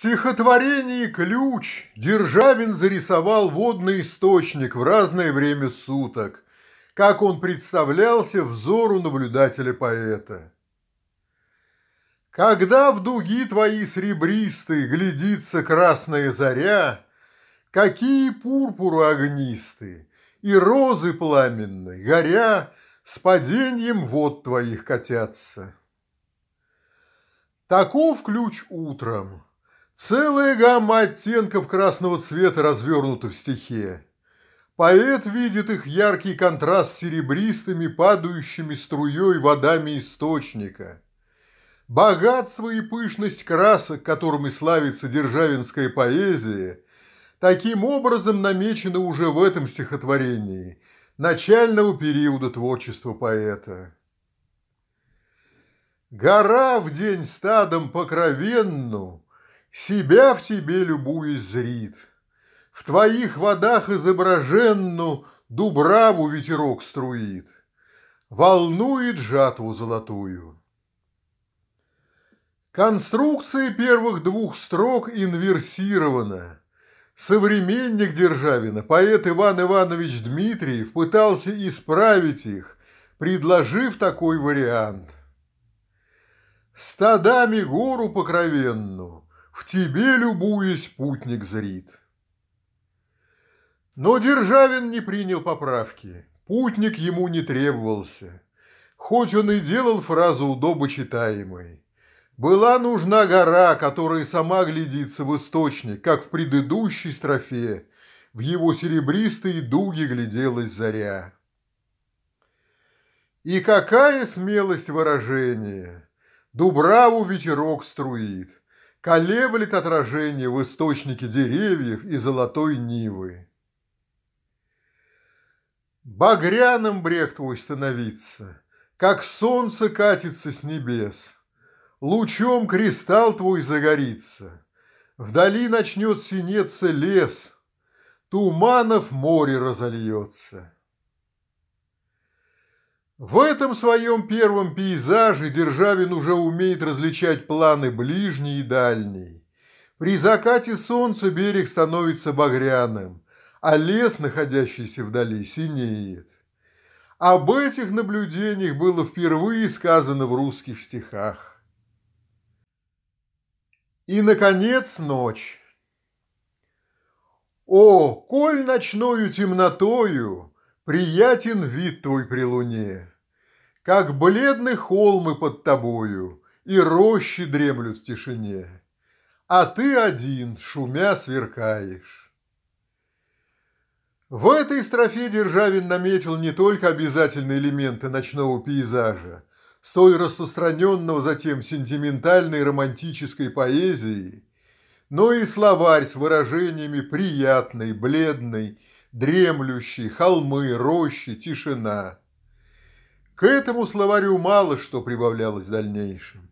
стихотворении «Ключ» Державин зарисовал водный источник в разное время суток, как он представлялся взору наблюдателя-поэта. Когда в дуги твои сребристые глядится красная заря, Какие пурпуру огнистые и розы пламенные, горя, С падением вод твоих катятся. Таков ключ утром – Целая гамма оттенков красного цвета развернута в стихе. Поэт видит их яркий контраст с серебристыми, падающими струей водами источника. Богатство и пышность красок, которыми славится державинская поэзия, таким образом намечены уже в этом стихотворении, начального периода творчества поэта. Гора в день стадом покровенную себя в тебе любуясь зрит. В твоих водах изображенну дубраву ветерок струит, волнует жатву золотую. Конструкция первых двух строк инверсирована – Современник Державина, поэт Иван Иванович Дмитриев, пытался исправить их, предложив такой вариант. «Стадами гору покровенную в тебе, любуясь, путник зрит. Но Державин не принял поправки, путник ему не требовался, хоть он и делал фразу удобочитаемой. Была нужна гора, которая сама глядится в источник, как в предыдущей строфе, в его серебристые дуги гляделась заря. И какая смелость выражения! Дубраву ветерок струит колеблет отражение в источнике деревьев и золотой нивы. Багряным твой становится, как солнце катится с небес, лучом кристалл твой загорится, вдали начнет синеться лес, туманов море разольется. В этом своем первом пейзаже Державин уже умеет различать планы ближний и дальний. При закате солнца берег становится багряным, а лес, находящийся вдали, синеет. Об этих наблюдениях было впервые сказано в русских стихах. И, наконец, ночь. О, коль ночною темнотою Приятен вид твой при луне, Как бледны холмы под тобою, И рощи дремлют в тишине, А ты один, шумя, сверкаешь. В этой строфе Державин наметил не только обязательные элементы ночного пейзажа, столь распространенного затем сентиментальной романтической поэзии, но и словарь с выражениями приятной, бледной дремлющий, холмы, рощи, тишина. К этому словарю мало что прибавлялось в дальнейшем.